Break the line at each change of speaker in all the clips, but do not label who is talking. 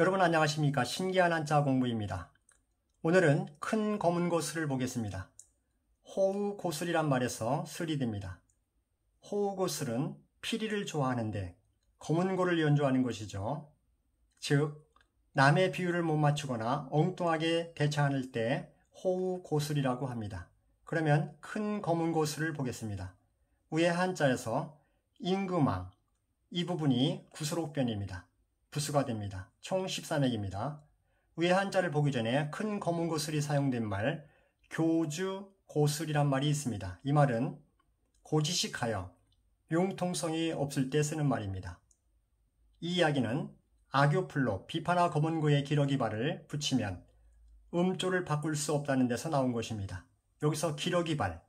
여러분 안녕하십니까 신기한 한자 공부입니다. 오늘은 큰 검은 고슬을 보겠습니다. 호우고슬이란 말에서 슬이됩니다. 호우고슬은 피리를 좋아하는데 검은 고를 연주하는 것이죠. 즉 남의 비율을 못 맞추거나 엉뚱하게 대처하는 때 호우고슬이라고 합니다. 그러면 큰 검은 고슬을 보겠습니다. 위의 한자에서 임금왕 이 부분이 구슬옥변입니다. 부수가 됩니다. 총 13액입니다. 위의 한자를 보기 전에 큰 검은 고슬이 사용된 말 교주 고슬이란 말이 있습니다. 이 말은 고지식하여 융통성이 없을 때 쓰는 말입니다. 이 이야기는 아교플로 비파나 검은고의 기러기발을 붙이면 음조를 바꿀 수 없다는 데서 나온 것입니다. 여기서 기러기발,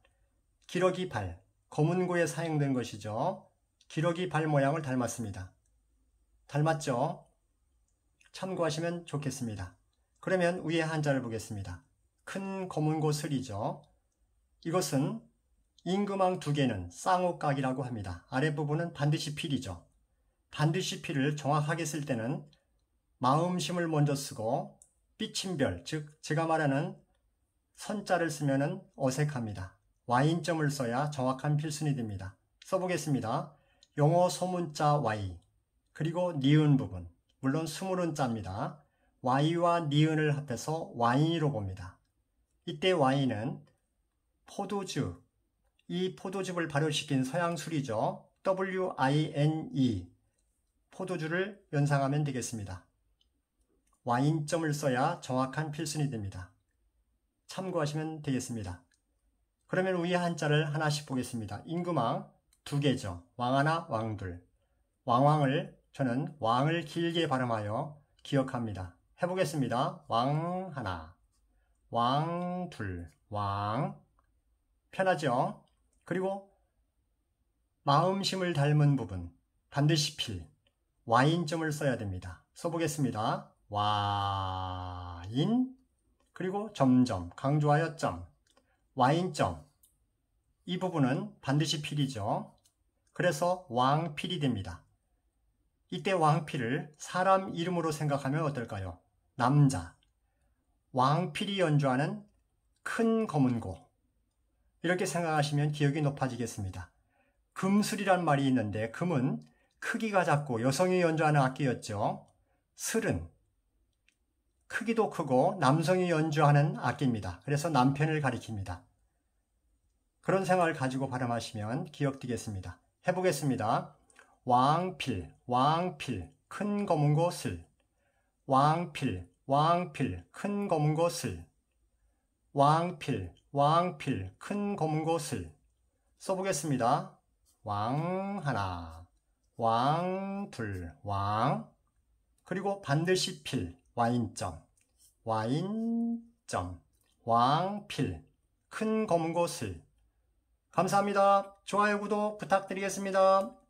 기러기발, 검은고에 사용된 것이죠. 기러기발 모양을 닮았습니다. 닮았죠? 참고하시면 좋겠습니다. 그러면 위에 한자를 보겠습니다. 큰 검은 고슬이죠. 이것은 임금왕 두 개는 쌍옥각이라고 합니다. 아랫부분은 반드시 필이죠. 반드시 필을 정확하게 쓸 때는 마음심을 먼저 쓰고 삐침별, 즉 제가 말하는 선자를 쓰면 어색합니다. 와인점을 써야 정확한 필순이 됩니다. 써보겠습니다. 용어 소문자 와인. 그리고 니은 부분, 물론 스물은 자입니다. y와 니은을 합해서 와인이로 봅니다. 이때 와인은 포도즙, 이 포도즙을 발효시킨 서양 술이죠. WINE, 포도주를 연상하면 되겠습니다. 와인점을 써야 정확한 필순이 됩니다. 참고하시면 되겠습니다. 그러면 위에 한자를 하나씩 보겠습니다. 임금왕 두 개죠. 왕 하나, 왕 둘. 왕왕을 저는 왕을 길게 발음하여 기억합니다. 해보겠습니다. 왕 하나, 왕 둘, 왕. 편하죠? 그리고 마음심을 닮은 부분 반드시 필 와인점을 써야 됩니다. 써보겠습니다. 와인 그리고 점점 강조하여 점 와인점 이 부분은 반드시 필이죠. 그래서 왕필이 됩니다. 이때 왕필을 사람 이름으로 생각하면 어떨까요? 남자. 왕필이 연주하는 큰 검은고. 이렇게 생각하시면 기억이 높아지겠습니다. 금술이란 말이 있는데 금은 크기가 작고 여성이 연주하는 악기였죠. 슬은 크기도 크고 남성이 연주하는 악기입니다. 그래서 남편을 가리킵니다. 그런 생각을 가지고 발음하시면 기억되겠습니다. 해보겠습니다. 왕필, 왕필, 큰 검은 것을. 왕필, 왕필, 큰 검은 것을. 왕필, 왕필, 큰 검은 것을. 써보겠습니다. 왕 하나, 왕 둘, 왕. 그리고 반드시 필, 와인점. 와인점, 왕필, 큰 검은 것을. 감사합니다. 좋아요, 구독 부탁드리겠습니다.